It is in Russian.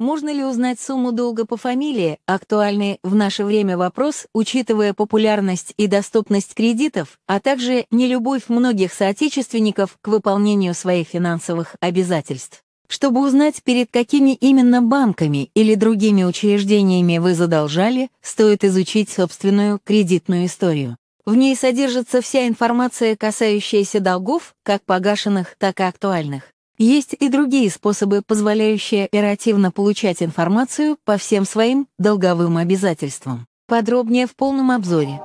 Можно ли узнать сумму долга по фамилии, актуальный в наше время вопрос, учитывая популярность и доступность кредитов, а также нелюбовь многих соотечественников к выполнению своих финансовых обязательств? Чтобы узнать, перед какими именно банками или другими учреждениями вы задолжали, стоит изучить собственную кредитную историю. В ней содержится вся информация, касающаяся долгов, как погашенных, так и актуальных. Есть и другие способы, позволяющие оперативно получать информацию по всем своим долговым обязательствам. Подробнее в полном обзоре.